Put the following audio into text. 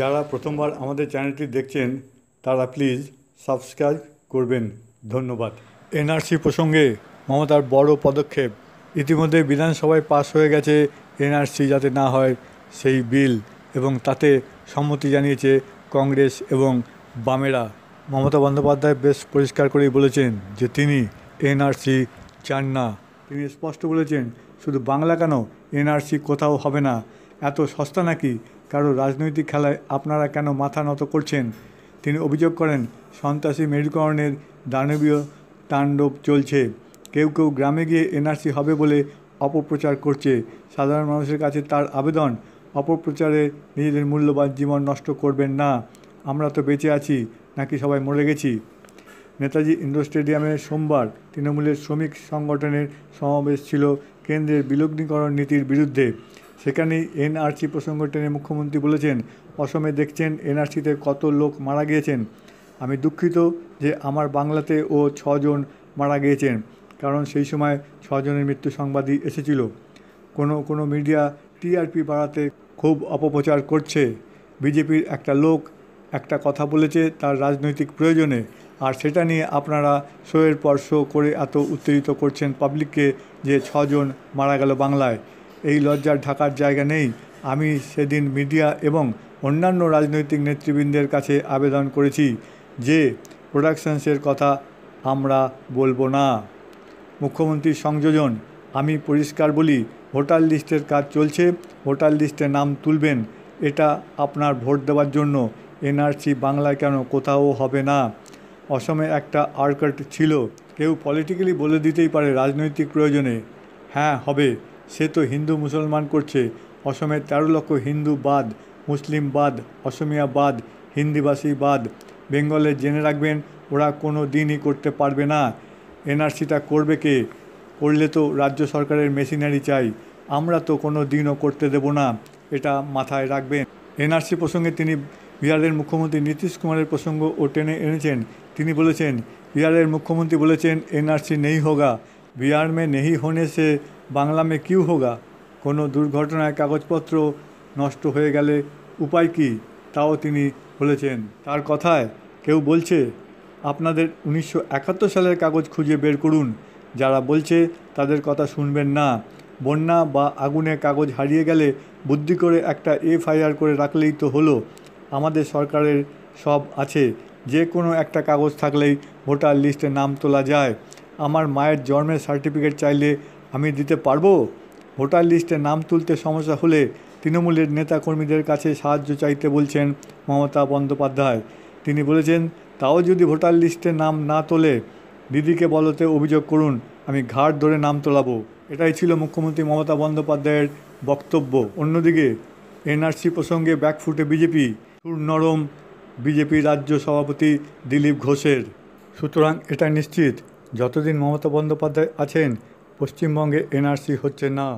যারা প্রথমবার আমাদের চ্যানেলটি দেখছেন তারা প্লিজ সাবস্ক্রাইব করবেন ধন্যবাদ এনআরসি প্রসঙ্গে মমতার বড় পদক্ষেপ ইতিমধ্যে বিধানসভায় পাশ হয়ে গেছে এনআরসি যাতে না হয় সেই বিল এবং তাতে সম্মতি জানিয়েছে কংগ্রেস এবং বামেরা মমতা বন্দ্যোপাধ্যায় বেশ পরিষ্কার করেই বলেছেন যে তিনি এনআরসি চান না তিনি স্পষ্ট বলেছেন শুধু বাংলা কেন এনআরসি কোথাও হবে না এত সস্তা নাকি কারো রাজনৈতিক খেলায় আপনারা কেন মাথা নত করছেন তিনি অভিযোগ করেন সন্ত্রাসী মেরুকরণের দানবীয় তাণ্ডব চলছে কেউ কেউ গ্রামে গিয়ে এনআরসি হবে বলে অপপ্রচার করছে সাধারণ মানুষের কাছে তার আবেদন অপপ্রচারে নিজেদের মূল্যবান জীবন নষ্ট করবেন না আমরা তো বেঁচে আছি নাকি সবাই মরে গেছি নেতাজি ইন্ডোর স্টেডিয়ামে সোমবার তৃণমূলের শ্রমিক সংগঠনের সমাবেশ ছিল কেন্দ্রের বিলগ্নীকরণ নীতির বিরুদ্ধে সেখানে এনআরসি প্রসঙ্গ টেনে মুখ্যমন্ত্রী বলেছেন অসমে দেখছেন এনআরসিতে কত লোক মারা গিয়েছেন আমি দুঃখিত যে আমার বাংলাতে ও ছজন মারা গিয়েছেন কারণ সেই সময় ছজনের মৃত্যু সংবাদই এসেছিল কোনো কোনো মিডিয়া টিআরপি বাড়াতে খুব অপপ্রচার করছে বিজেপির একটা লোক একটা কথা বলেছে তার রাজনৈতিক প্রয়োজনে আর সেটা নিয়ে আপনারা শোয়ের পর শো করে এত উত্তেজিত করছেন পাবলিককে যে ছজন মারা গেল বাংলায় এই লজ্জার ঢাকার জায়গা নেই আমি সেদিন মিডিয়া এবং অন্যান্য রাজনৈতিক নেতৃবৃন্দের কাছে আবেদন করেছি যে প্রোডাকশনসের কথা আমরা বলবো না মুখ্যমন্ত্রীর সংযোজন আমি পরিষ্কার বলি ভোটার লিস্টের কাজ চলছে ভোটার লিস্টে নাম তুলবেন এটা আপনার ভোট দেওয়ার জন্য এনআরসি বাংলায় কেন কোথাও হবে না অসমে একটা আর্কট ছিল কেউ পলিটিক্যালি বলে দিতেই পারে রাজনৈতিক প্রয়োজনে হ্যাঁ হবে সে তো হিন্দু মুসলমান করছে অসমে তেরো লক্ষ হিন্দু বাদ মুসলিম বাদ অসমিয়া বাদ হিন্দিবাসী বাদ বেঙ্গলে জেনে রাখবেন ওরা কোনো দিনই করতে পারবে না এনআরসিটা করবে কে করলে তো রাজ্য সরকারের মেশিনারি চাই আমরা তো কোনো দিনও করতে দেব না এটা মাথায় রাখবেন এনআরসি প্রসঙ্গে তিনি বিহারের মুখ্যমন্ত্রী নীতিশ কুমারের প্রসঙ্গ ও টেনে এনেছেন তিনি বলেছেন বিহারের মুখ্যমন্ত্রী বলেছেন এনআরসি নেই হোগা বিহার মে নেই হোনে সে বাংলা মে কিউ হোগা কোনো দুর্ঘটনায় কাগজপত্র নষ্ট হয়ে গেলে উপায় কী তাও তিনি বলেছেন তার কথায় কেউ বলছে আপনাদের উনিশশো সালের কাগজ খুঁজে বের করুন যারা বলছে তাদের কথা শুনবেন না বন্যা বা আগুনে কাগজ হারিয়ে গেলে বুদ্ধি করে একটা এফআইআর করে রাখলেই তো হলো আমাদের সরকারের সব আছে যে কোনো একটা কাগজ থাকলেই ভোটার লিস্টে নাম তোলা যায় আমার মায়ের জন্মের সার্টিফিকেট চাইলে আমি দিতে পারবো ভোটার লিস্টে নাম তুলতে সমস্যা হলে তৃণমূলের নেতাকর্মীদের কাছে সাহায্য চাইতে বলছেন মমতা বন্দ্যোপাধ্যায় তিনি বলেছেন তাও যদি ভোটার লিস্টে নাম না তোলে দিদিকে বলতে অভিযোগ করুন আমি ঘাট ধরে নাম তোলাবো এটাই ছিল মুখ্যমন্ত্রী মমতা বন্দ্যোপাধ্যায়ের বক্তব্য অন্যদিকে এনআরসি প্রসঙ্গে ব্যাকফুটে বিজেপি সুর নরম বিজেপি রাজ্য সভাপতি দিলীপ ঘোষের সুতরাং এটা নিশ্চিত যতদিন মমতা বন্দ্যোপাধ্যায় আছেন পশ্চিমবঙ্গে এনআরসি হচ্ছে না